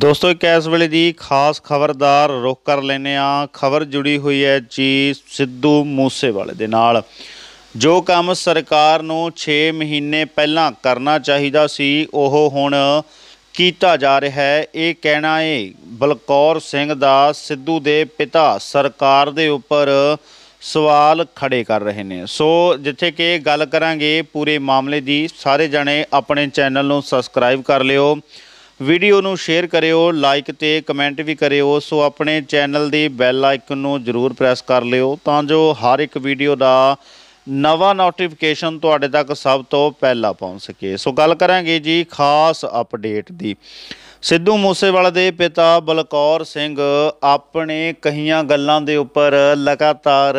ਦੋਸਤੋ ਇੱਕ ਇਸ ਵੇਲੇ ਦੀ ਖਾਸ ਖਬਰਦਾਰ ਰੁਕ ਕਰ ਲੈਨੇ ਆ ਖਬਰ ਜੁੜੀ ਹੋਈ ਹੈ ਜੀ ਸਿੱਧੂ ਮੂਸੇਵਾਲੇ ਦੇ ਨਾਲ ਜੋ ਕੰਮ ਸਰਕਾਰ ਨੂੰ 6 ਮਹੀਨੇ ਪਹਿਲਾਂ ਕਰਨਾ ਚਾਹੀਦਾ ਸੀ ਉਹ ਹੁਣ ਕੀਤਾ ਜਾ ਰਿਹਾ ਹੈ ਇਹ ਕਹਿਣਾ ਹੈ ਬਲਕੌਰ ਸਿੰਘ ਦਾ ਸਿੱਧੂ ਦੇ ਪਿਤਾ ਸਰਕਾਰ ਦੇ ਉੱਪਰ ਸਵਾਲ ਖੜੇ ਕਰ ਰਹੇ ਨੇ ਸੋ ਜਿੱਥੇ ਕਿ ਗੱਲ ਕਰਾਂਗੇ ਪੂਰੇ ਮਾਮਲੇ ਦੀ ਸਾਰੇ ਜਣੇ ਆਪਣੇ ਚੈਨਲ ਨੂੰ ਸਬਸਕ੍ਰਾਈਬ ਕਰ ਲਿਓ ਵੀਡੀਓ ਨੂੰ ਸ਼ੇਅਰ ਕਰਿਓ ਲਾਈਕ ਤੇ ਕਮੈਂਟ ਵੀ ਕਰਿਓ ਸੋ ਆਪਣੇ ਚੈਨਲ ਦੀ ਬੈਲ ਆਈਕਨ ਨੂੰ ਜ਼ਰੂਰ ਪ੍ਰੈਸ ਕਰ ਲਿਓ ਤਾਂ ਜੋ ਹਰ ਇੱਕ ਵੀਡੀਓ ਦਾ ਨਵਾਂ ਨੋਟੀਫਿਕੇਸ਼ਨ ਤੁਹਾਡੇ ਤੱਕ ਸਭ ਤੋਂ ਪਹਿਲਾਂ ਪਹੁੰਚ ਸਕੇ ਸੋ ਗੱਲ ਕਰਾਂਗੇ ਜੀ ਖਾਸ ਅਪਡੇਟ ਦੀ ਸਿੱਧੂ ਮੂਸੇਵਾਲਾ ਦੇ ਪਿਤਾ ਬਲਕੌਰ ਸਿੰਘ ਆਪਣੇ ਕਹੀਆਂ ਗੱਲਾਂ ਦੇ ਉੱਪਰ ਲਗਾਤਾਰ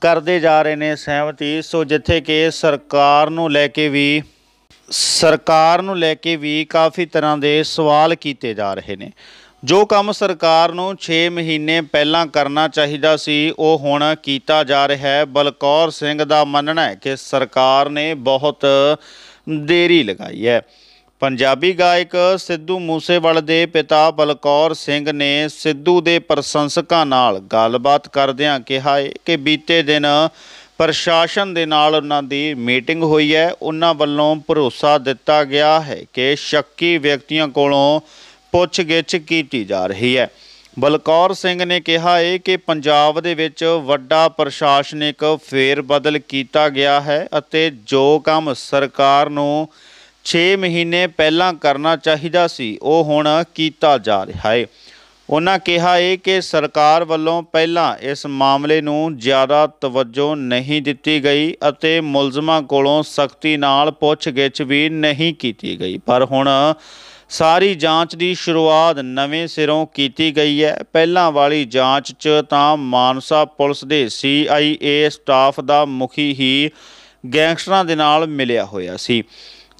ਕਰਦੇ ਜਾ ਰਹੇ ਨੇ ਸਹਿਮਤੀ ਸੋ ਜਿੱਥੇ ਕਿ ਸਰਕਾਰ ਨੂੰ ਲੈ ਕੇ ਵੀ ਸਰਕਾਰ ਨੂੰ ਲੈ ਕੇ ਵੀ ਕਾਫੀ ਤਰ੍ਹਾਂ ਦੇ ਸਵਾਲ ਕੀਤੇ ਜਾ ਰਹੇ ਨੇ ਜੋ ਕੰਮ ਸਰਕਾਰ ਨੂੰ 6 ਮਹੀਨੇ ਪਹਿਲਾਂ ਕਰਨਾ ਚਾਹੀਦਾ ਸੀ ਉਹ ਹੁਣ ਕੀਤਾ ਜਾ ਰਿਹਾ ਹੈ ਬਲਕੌਰ ਸਿੰਘ ਦਾ ਮੰਨਣਾ ਹੈ ਕਿ ਸਰਕਾਰ ਨੇ ਬਹੁਤ ਦੇਰੀ ਲਗਾਈ ਹੈ ਪੰਜਾਬੀ ਗਾਇਕ ਸਿੱਧੂ ਮੂਸੇਵਾਲ ਦੇ ਪਿਤਾ ਬਲਕੌਰ ਸਿੰਘ ਨੇ ਸਿੱਧੂ ਦੇ ਪ੍ਰਸ਼ੰਸਕਾਂ ਨਾਲ ਗੱਲਬਾਤ ਕਰਦਿਆਂ ਕਿਹਾ ਕਿ ਬੀਤੇ ਦਿਨ ਪ੍ਰਸ਼ਾਸਨ ਦੇ ਨਾਲ ਉਹਨਾਂ ਦੀ ਮੀਟਿੰਗ ਹੋਈ ਹੈ ਉਹਨਾਂ ਵੱਲੋਂ ਭਰੋਸਾ ਦਿੱਤਾ ਗਿਆ ਹੈ ਕਿ ਸ਼ੱਕੀ ਵਿਅਕਤੀਆਂ ਕੋਲੋਂ ਪੁੱਛਗਿੱਛ ਕੀਤੀ ਜਾ ਰਹੀ ਹੈ ਬਲਕੌਰ ਸਿੰਘ ਨੇ ਕਿਹਾ ਹੈ ਕਿ ਪੰਜਾਬ ਦੇ ਵਿੱਚ ਵੱਡਾ ਪ੍ਰਸ਼ਾਸਨਿਕ ਫੇਰਬਦਲ ਕੀਤਾ ਗਿਆ ਹੈ ਅਤੇ ਜੋ ਕੰਮ ਸਰਕਾਰ ਨੂੰ 6 ਮਹੀਨੇ ਪਹਿਲਾਂ ਕਰਨਾ ਚਾਹੀਦਾ ਸੀ ਉਹ ਹੁਣ ਕੀਤਾ ਜਾ ਰਿਹਾ ਹੈ ਉਹਨਾਂ ਕਿਹਾ ਇਹ ਕਿ ਸਰਕਾਰ ਵੱਲੋਂ ਪਹਿਲਾਂ ਇਸ ਮਾਮਲੇ ਨੂੰ ਜ਼ਿਆਦਾ ਤਵੱਜੋ ਨਹੀਂ ਦਿੱਤੀ ਗਈ ਅਤੇ ਮੁਲਜ਼ਮਾਂ ਕੋਲੋਂ ਸਖਤੀ ਨਾਲ ਪੁੱਛਗਿੱਛ ਵੀ ਨਹੀਂ ਕੀਤੀ ਗਈ ਪਰ ਹੁਣ ਸਾਰੀ ਜਾਂਚ ਦੀ ਸ਼ੁਰੂਆਤ ਨਵੇਂ ਸਿਰੋਂ ਕੀਤੀ ਗਈ ਹੈ ਪਹਿਲਾਂ ਵਾਲੀ ਜਾਂਚ 'ਚ ਤਾਂ ਮਾਨਸਾ ਪੁਲਿਸ ਦੇ ਸੀਆਈਏ ਸਟਾਫ ਦਾ ਮੁਖੀ ਹੀ ਗੈਂਗਸਟਰਾਂ ਦੇ ਨਾਲ ਮਿਲਿਆ ਹੋਇਆ ਸੀ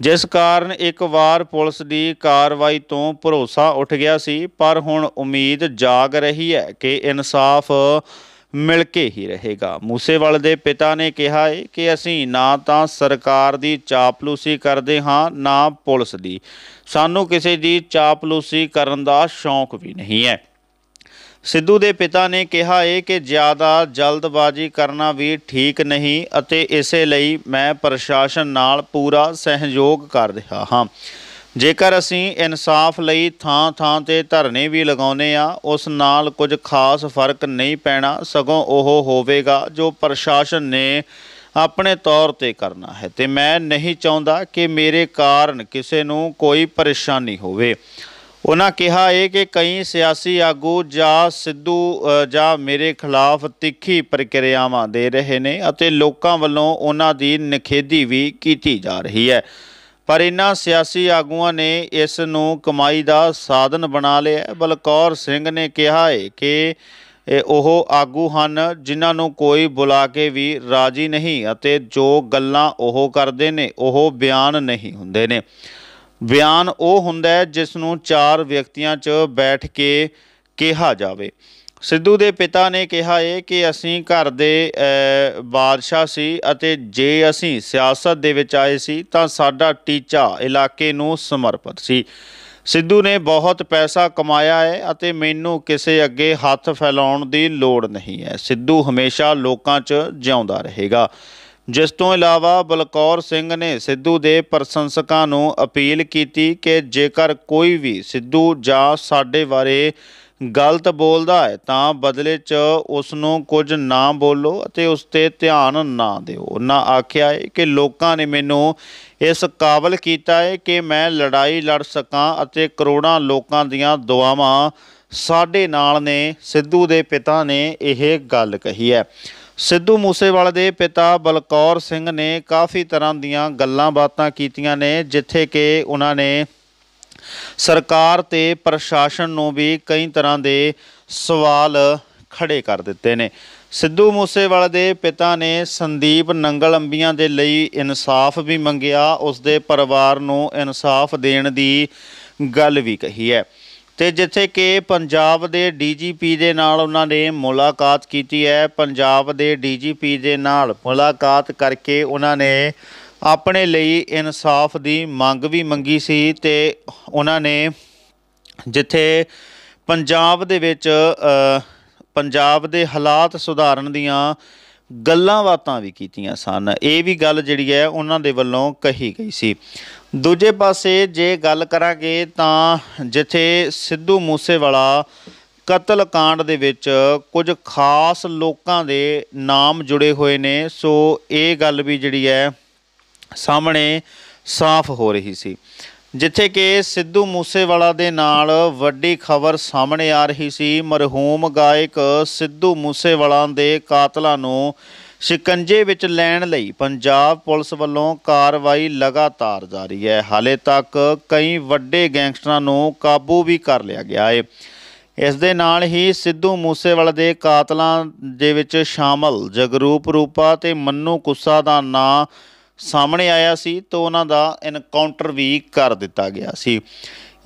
ਜਿਸ ਕਾਰਨ ਇੱਕ ਵਾਰ ਪੁਲਿਸ ਦੀ ਕਾਰਵਾਈ ਤੋਂ ਭਰੋਸਾ ਉੱਠ ਗਿਆ ਸੀ ਪਰ ਹੁਣ ਉਮੀਦ ਜਾਗ ਰਹੀ ਹੈ ਕਿ ਇਨਸਾਫ ਮਿਲ ਕੇ ਹੀ ਰਹੇਗਾ ਮੂਸੇਵਾਲ ਦੇ ਪਿਤਾ ਨੇ ਕਿਹਾ ਹੈ ਕਿ ਅਸੀਂ ਨਾ ਤਾਂ ਸਰਕਾਰ ਦੀ ਚਾਪਲੂਸੀ ਕਰਦੇ ਹਾਂ ਨਾ ਪੁਲਿਸ ਦੀ ਸਾਨੂੰ ਕਿਸੇ ਦੀ ਚਾਪਲੂਸੀ ਕਰਨ ਦਾ ਸ਼ੌਂਕ ਵੀ ਨਹੀਂ ਹੈ ਸਿੱਧੂ ਦੇ ਪਿਤਾ ਨੇ ਕਿਹਾ ਹੈ ਕਿ ਜ਼ਿਆਦਾ ਜਲਦਬਾਜ਼ੀ ਕਰਨਾ ਵੀ ਠੀਕ ਨਹੀਂ ਅਤੇ ਇਸੇ ਲਈ ਮੈਂ ਪ੍ਰਸ਼ਾਸਨ ਨਾਲ ਪੂਰਾ ਸਹਿਯੋਗ ਕਰ ਰਿਹਾ ਹਾਂ ਜੇਕਰ ਅਸੀਂ ਇਨਸਾਫ ਲਈ ਥਾਂ-ਥਾਂ ਤੇ ਧਰਨੇ ਵੀ ਲਗਾਉਨੇ ਆ ਉਸ ਨਾਲ ਕੁਝ ਖਾਸ ਫਰਕ ਨਹੀਂ ਪੈਣਾ ਸਗੋਂ ਉਹ ਹੋਵੇਗਾ ਜੋ ਪ੍ਰਸ਼ਾਸਨ ਨੇ ਆਪਣੇ ਤੌਰ ਤੇ ਕਰਨਾ ਹੈ ਤੇ ਮੈਂ ਨਹੀਂ ਚਾਹੁੰਦਾ ਕਿ ਮੇਰੇ ਕਾਰਨ ਕਿਸੇ ਨੂੰ ਕੋਈ ਪਰੇਸ਼ਾਨੀ ਹੋਵੇ ਉਹਨਾਂ ਕਿਹਾ ਇਹ ਕਿ ਕਈ ਸਿਆਸੀ ਆਗੂ ਜਾਂ ਸਿੱਧੂ ਜਾਂ ਮੇਰੇ ਖਿਲਾਫ ਤਿੱਖੀ ਪ੍ਰਕਿਰਿਆਵਾਂ ਦੇ ਰਹੇ ਨੇ ਅਤੇ ਲੋਕਾਂ ਵੱਲੋਂ ਉਹਨਾਂ ਦੀ ਨਿਖੇਧੀ ਵੀ ਕੀਤੀ ਜਾ ਰਹੀ ਹੈ ਪਰ ਇਨ੍ਹਾਂ ਸਿਆਸੀ ਆਗੂਆਂ ਨੇ ਇਸ ਨੂੰ ਕਮਾਈ ਦਾ ਸਾਧਨ ਬਣਾ ਲਿਆ ਬਲਕੌਰ ਸਿੰਘ ਨੇ ਕਿਹਾ ਹੈ ਕਿ ਉਹ ਆਗੂ ਹਨ ਜਿਨ੍ਹਾਂ ਨੂੰ ਕੋਈ ਬੁਲਾ ਕੇ ਵੀ ਰਾਜੀ ਨਹੀਂ ਅਤੇ ਜੋ ਗੱਲਾਂ ਉਹ ਕਰਦੇ ਨੇ ਉਹ ਬਿਆਨ ਨਹੀਂ ਹੁੰਦੇ ਨੇ ਬਿਆਨ ਉਹ ਹੁੰਦਾ ਹੈ ਜਿਸ ਨੂੰ ਚਾਰ ਵਿਅਕਤੀਆਂ 'ਚ ਬੈਠ ਕੇ ਕਿਹਾ ਜਾਵੇ ਸਿੱਧੂ ਦੇ ਪਿਤਾ ਨੇ ਕਿਹਾ ਏ ਕਿ ਅਸੀਂ ਘਰ ਦੇ ਬਾਦਸ਼ਾਹ ਸੀ ਅਤੇ ਜੇ ਅਸੀਂ ਸਿਆਸਤ ਦੇ ਵਿੱਚ ਆਏ ਸੀ ਤਾਂ ਸਾਡਾ ਟੀਚਾ ਇਲਾਕੇ ਨੂੰ ਸਮਰਪਿਤ ਸੀ ਸਿੱਧੂ ਨੇ ਬਹੁਤ ਪੈਸਾ ਕਮਾਇਆ ਹੈ ਅਤੇ ਮੈਨੂੰ ਕਿਸੇ ਅੱਗੇ ਹੱਥ ਫੈਲਾਉਣ ਦੀ ਲੋੜ ਨਹੀਂ ਹੈ ਸਿੱਧੂ ਹਮੇਸ਼ਾ ਲੋਕਾਂ 'ਚ ਜਿਉਂਦਾ ਰਹੇਗਾ ਜਿਸ ਤੋਂ ਇਲਾਵਾ ਬਲਕੌਰ ਸਿੰਘ ਨੇ ਸਿੱਧੂ ਦੇ ਪ੍ਰਸ਼ੰਸਕਾਂ ਨੂੰ ਅਪੀਲ ਕੀਤੀ ਕਿ ਜੇਕਰ ਕੋਈ ਵੀ ਸਿੱਧੂ ਜਾਂ ਸਾਡੇ ਬਾਰੇ ਗਲਤ ਬੋਲਦਾ ਹੈ ਤਾਂ ਬਦਲੇ 'ਚ ਉਸ ਨੂੰ ਕੁਝ ਨਾ ਬੋਲੋ ਅਤੇ ਉਸ ਤੇ ਧਿਆਨ ਨਾ ਦਿਓ ਉਹਨਾਂ ਆਖਿਆ ਹੈ ਕਿ ਲੋਕਾਂ ਨੇ ਮੈਨੂੰ ਇਸ ਕਾਬਲ ਕੀਤਾ ਹੈ ਕਿ ਮੈਂ ਲੜਾਈ ਲੜ ਸਕਾਂ ਅਤੇ ਕਰੋੜਾਂ ਲੋਕਾਂ ਦੀਆਂ ਦੁਆਵਾਂ ਸਾਡੇ ਨਾਲ ਨੇ ਸਿੱਧੂ ਦੇ ਪਿਤਾ ਨੇ ਇਹ ਗੱਲ ਕਹੀ ਹੈ ਸਿੱਧੂ ਮੂਸੇਵਾਲੇ ਦੇ ਪਿਤਾ ਬਲਕੌਰ ਸਿੰਘ ਨੇ ਕਾਫੀ ਤਰ੍ਹਾਂ ਦੀਆਂ ਗੱਲਾਂ ਬਾਤਾਂ ਕੀਤੀਆਂ ਨੇ ਜਿੱਥੇ ਕਿ ਉਹਨਾਂ ਨੇ ਸਰਕਾਰ ਤੇ ਪ੍ਰਸ਼ਾਸਨ ਨੂੰ ਵੀ ਕਈ ਤਰ੍ਹਾਂ ਦੇ ਸਵਾਲ ਖੜੇ ਕਰ ਦਿੱਤੇ ਨੇ ਸਿੱਧੂ ਮੂਸੇਵਾਲੇ ਦੇ ਪਿਤਾ ਨੇ ਸੰਦੀਪ ਨੰਗਲ ਅੰਬੀਆਂ ਦੇ ਲਈ ਇਨਸਾਫ ਵੀ ਮੰਗਿਆ ਉਸ ਦੇ ਪਰਿਵਾਰ ਨੂੰ ਇਨਸਾਫ ਦੇਣ ਦੀ ਗੱਲ ਵੀ ਕਹੀ ਹੈ ਤੇ ਜਿੱਥੇ ਕਿ ਪੰਜਾਬ ਦੇ ਡੀਜੀਪੀ ਦੇ ਨਾਲ ਉਹਨਾਂ ਨੇ ਮੁਲਾਕਾਤ ਕੀਤੀ ਹੈ ਪੰਜਾਬ ਦੇ ਡੀਜੀਪੀ ਦੇ ਨਾਲ ਮੁਲਾਕਾਤ ਕਰਕੇ ਉਹਨਾਂ ਨੇ ਆਪਣੇ ਲਈ ਇਨਸਾਫ ਦੀ ਮੰਗ ਵੀ ਮੰਗੀ ਸੀ ਤੇ ਉਹਨਾਂ ਨੇ ਜਿੱਥੇ ਪੰਜਾਬ ਦੇ ਵਿੱਚ ਪੰਜਾਬ ਦੇ ਹਾਲਾਤ ਸੁਧਾਰਨ ਦੀਆਂ ਗੱਲਾਂ ਬਾਤਾਂ ਵੀ ਕੀਤੀਆਂ ਸਨ ਇਹ ਵੀ ਗੱਲ ਜਿਹੜੀ ਹੈ ਉਹਨਾਂ ਦੇ ਵੱਲੋਂ ਕਹੀ ਗਈ ਸੀ ਦੂਜੇ ਪਾਸੇ ਜੇ ਗੱਲ ਕਰਾਂਗੇ ਤਾਂ ਜਿੱਥੇ ਸਿੱਧੂ ਮੂਸੇਵਾਲਾ ਕਤਲ ਕਾਂਡ ਦੇ ਵਿੱਚ ਕੁਝ ਖਾਸ ਲੋਕਾਂ ਦੇ ਨਾਮ ਜੁੜੇ ਹੋਏ ਨੇ ਸੋ ਇਹ ਗੱਲ ਵੀ ਜਿਹੜੀ ਹੈ ਸਾਹਮਣੇ ਸਾਫ਼ ਹੋ ਰਹੀ ਸੀ ਜਿੱਥੇ ਕਿ ਸਿੱਧੂ ਮੂਸੇਵਾਲਾ ਦੇ ਨਾਲ ਵੱਡੀ ਖਬਰ ਸਾਹਮਣੇ ਆ ਰਹੀ ਸੀ ਮਰਹੂਮ ਗਾਇਕ ਸਿੱਧੂ ਮੂਸੇਵਾਲਾ ਦੇ ਕਾਤਲਾਂ ਨੂੰ ਸ਼ਿਕੰਜੇ ਵਿੱਚ ਲੈਣ ਲਈ ਪੰਜਾਬ ਪੁਲਿਸ ਵੱਲੋਂ ਕਾਰਵਾਈ ਲਗਾਤਾਰ ਜਾਰੀ ਹੈ ਹਾਲੇ ਤੱਕ ਕਈ ਵੱਡੇ ਗੈਂਗਸਟਰਾਂ ਨੂੰ ਕਾਬੂ ਵੀ ਕਰ ਲਿਆ ਗਿਆ ਹੈ ਇਸ ਦੇ ਨਾਲ ਹੀ ਸਿੱਧੂ ਮੂਸੇਵਾਲੇ ਦੇ ਕਾਤਲਾਂ ਦੇ ਵਿੱਚ ਸ਼ਾਮਲ ਜਗਰੂਪ ਰੂਪਾ ਤੇ ਮੰਨੂ ਕੁੱਸਾ ਦਾ ਨਾਂ ਸਾਹਮਣੇ ਆਇਆ ਸੀ ਤੋਂ ਉਹਨਾਂ ਦਾ ਇਨਕਾਊਂਟਰ ਵੀ ਕਰ ਦਿੱਤਾ ਗਿਆ ਸੀ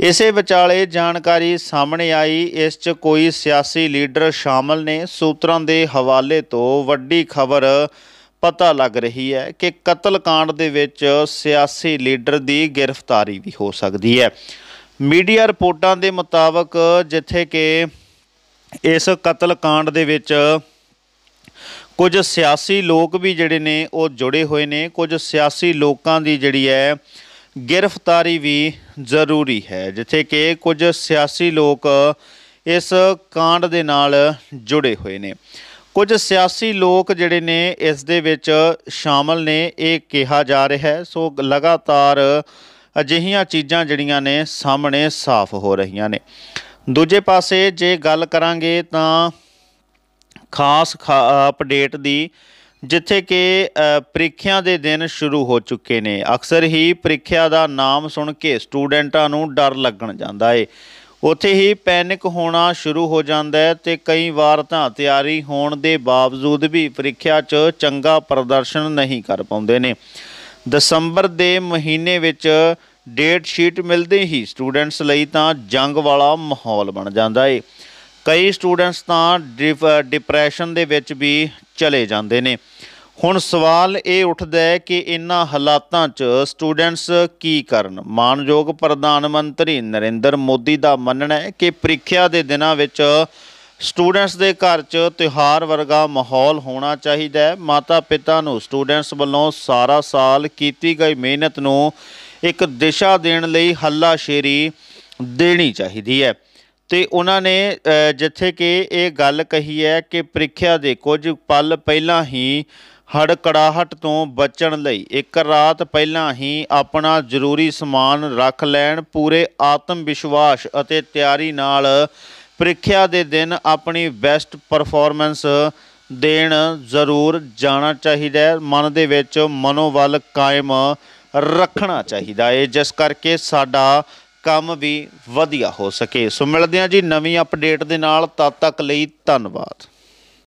ਇਸੇ ਵਿਚਾਲੇ ਜਾਣਕਾਰੀ ਸਾਹਮਣੇ ਆਈ ਇਸ 'ਚ ਕੋਈ ਸਿਆਸੀ ਲੀਡਰ ਸ਼ਾਮਲ ਨੇ ਸੂਤਰਾਂ ਦੇ ਹਵਾਲੇ ਤੋਂ ਵੱਡੀ ਖਬਰ ਪਤਾ ਲੱਗ ਰਹੀ ਹੈ ਕਿ ਕਤਲकांड ਦੇ ਵਿੱਚ ਸਿਆਸੀ ਲੀਡਰ ਦੀ ਗ੍ਰਿਫਤਾਰੀ ਵੀ ਹੋ ਸਕਦੀ ਹੈ ਮੀਡੀਆ ਰਿਪੋਰਟਾਂ ਦੇ ਮੁਤਾਬਕ ਜਿੱਥੇ ਕਿ ਇਸ ਕਤਲकांड ਦੇ ਵਿੱਚ ਕੁਝ ਸਿਆਸੀ ਲੋਕ ਵੀ ਜਿਹੜੇ ਨੇ ਉਹ ਜੁੜੇ ਹੋਏ ਨੇ ਕੁਝ ਸਿਆਸੀ ਲੋਕਾਂ ਦੀ ਜਿਹੜੀ ਹੈ ਗ੍ਰਿਫਤਾਰੀ ਵੀ ਜ਼ਰੂਰੀ ਹੈ ਜਿੱਥੇ ਕਿ ਕੁਝ ਸਿਆਸੀ ਲੋਕ ਇਸ ਕਾਂਡ ਦੇ ਨਾਲ ਜੁੜੇ ਹੋਏ ਨੇ ਕੁਝ ਸਿਆਸੀ ਲੋਕ ਜਿਹੜੇ ਨੇ ਇਸ ਦੇ ਵਿੱਚ ਸ਼ਾਮਲ ਨੇ ਇਹ ਕਿਹਾ ਜਾ ਰਿਹਾ ਹੈ ਸੋ ਲਗਾਤਾਰ ਅਜਿਹੀਆਂ ਚੀਜ਼ਾਂ ਜਿਹੜੀਆਂ ਨੇ ਸਾਹਮਣੇ ਸਾਫ਼ ਹੋ ਰਹੀਆਂ ਨੇ ਦੂਜੇ ਪਾਸੇ ਜੇ ਗੱਲ ਕਰਾਂਗੇ ਤਾਂ ਖਾਸ ਅਪਡੇਟ ਦੀ ਜਿੱਥੇ ਕਿ ਪ੍ਰੀਖਿਆ ਦੇ ਦਿਨ ਸ਼ੁਰੂ ਹੋ ਚੁੱਕੇ ਨੇ ਅਕਸਰ ਹੀ ਪ੍ਰੀਖਿਆ ਦਾ ਨਾਮ ਸੁਣ ਕੇ ਸਟੂਡੈਂਟਾਂ ਨੂੰ ਡਰ ਲੱਗਣ ਜਾਂਦਾ ਏ ਉੱਥੇ ਹੀ ਪੈਨਿਕ ਹੋਣਾ ਸ਼ੁਰੂ ਹੋ ਜਾਂਦਾ ਹੈ ਤੇ ਕਈ ਵਾਰ ਤਾਂ ਤਿਆਰੀ ਹੋਣ ਦੇ ਬਾਵਜੂਦ ਵੀ ਪ੍ਰੀਖਿਆ 'ਚ ਚੰਗਾ ਪ੍ਰਦਰਸ਼ਨ ਨਹੀਂ ਕਰ ਪਾਉਂਦੇ ਨੇ ਦਸੰਬਰ ਦੇ ਮਹੀਨੇ ਵਿੱਚ ਡੇਟ ਸ਼ੀਟ ਮਿਲਦੇ ਹੀ ਸਟੂਡੈਂਟਸ ਲਈ ਤਾਂ ਜੰਗ ਵਾਲਾ ਮਾਹੌਲ ਬਣ ਜਾਂਦਾ ਏ ਕਈ ਸਟੂਡੈਂਟਸ ਤਾਂ ਡਿਪਰੈਸ਼ਨ ਦੇ ਵਿੱਚ ਵੀ ਚਲੇ ਜਾਂਦੇ ਨੇ ਹੁਣ ਸਵਾਲ ਇਹ ਉੱਠਦਾ ਹੈ ਕਿ ਇਨ੍ਹਾਂ ਹਾਲਾਤਾਂ 'ਚ ਸਟੂਡੈਂਟਸ ਕੀ ਕਰਨ ਮਾਨਯੋਗ ਪ੍ਰਧਾਨ ਮੰਤਰੀ ਨਰਿੰਦਰ ਮੋਦੀ ਦਾ ਮੰਨਣਾ ਹੈ ਕਿ ਪ੍ਰੀਖਿਆ ਦੇ ਦਿਨਾਂ ਵਿੱਚ ਸਟੂਡੈਂਟਸ ਦੇ ਘਰ 'ਚ ਤਿਉਹਾਰ ਵਰਗਾ ਮਾਹੌਲ ਹੋਣਾ ਚਾਹੀਦਾ ਹੈ ਮਾਤਾ ਪਿਤਾ ਨੂੰ ਸਟੂਡੈਂਟਸ ਵੱਲੋਂ ਸਾਰਾ ਸਾਲ ਕੀਤੀ ਗਈ ਮਿਹਨਤ ਨੂੰ ਇੱਕ ਦਿਸ਼ਾ ਦੇਣ ਲਈ ਹੱਲਾਸ਼ੇਰੀ ਦੇਣੀ ਚਾਹੀਦੀ ਹੈ ਤੇ ਉਹਨਾਂ ਨੇ ਜਿੱਥੇ ਕਿ ਇਹ ਗੱਲ ਕਹੀ ਹੈ ਕਿ ਪ੍ਰੀਖਿਆ ਦੇ ਕੁਝ ਪਲ ਪਹਿਲਾਂ ਹੀ ਹੜਕੜਾਹਟ ਤੋਂ ਬਚਣ ਲਈ ਇੱਕ ਰਾਤ ਪਹਿਲਾਂ ਹੀ ਆਪਣਾ ਜ਼ਰੂਰੀ ਸਮਾਨ ਰੱਖ ਲੈਣ ਪੂਰੇ ਆਤਮ ਵਿਸ਼ਵਾਸ ਅਤੇ ਤਿਆਰੀ ਨਾਲ ਪ੍ਰੀਖਿਆ ਦੇ ਦਿਨ ਆਪਣੀ ਬੈਸਟ ਪਰਫਾਰਮੈਂਸ ਦੇਣ ਜ਼ਰੂਰ ਜਾਣਾ ਚਾਹੀਦਾ ਹੈ ਮਨ ਦੇ ਵਿੱਚ ਮਨੋਵਲ ਕਾਇਮ ਰੱਖਣਾ ਚਾਹੀਦਾ ਹੈ ਜਿਸ ਕਰਕੇ ਸਾਡਾ ਕੰਮ ਵੀ ਵਧੀਆ ਹੋ ਸਕੇ ਸੋ ਮਿਲਦੇ ਆ ਜੀ ਨਵੀਂ ਅਪਡੇਟ ਦੇ ਨਾਲ ਤਦ ਤੱਕ ਲਈ ਧੰਨਵਾਦ